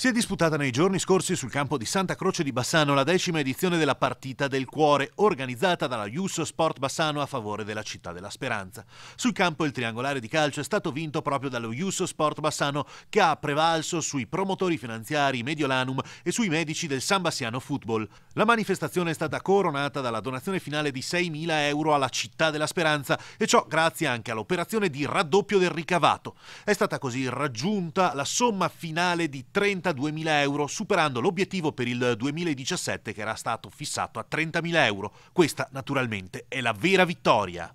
Si è disputata nei giorni scorsi sul campo di Santa Croce di Bassano la decima edizione della Partita del Cuore, organizzata dalla Ius Sport Bassano a favore della Città della Speranza. Sul campo il triangolare di calcio è stato vinto proprio dallo Ius Sport Bassano, che ha prevalso sui promotori finanziari Mediolanum e sui medici del San Bassiano Football. La manifestazione è stata coronata dalla donazione finale di 6.000 euro alla Città della Speranza, e ciò grazie anche all'operazione di raddoppio del ricavato. È stata così raggiunta la somma finale di 30 42.000 euro, superando l'obiettivo per il 2017 che era stato fissato a 30.000 euro. Questa naturalmente è la vera vittoria.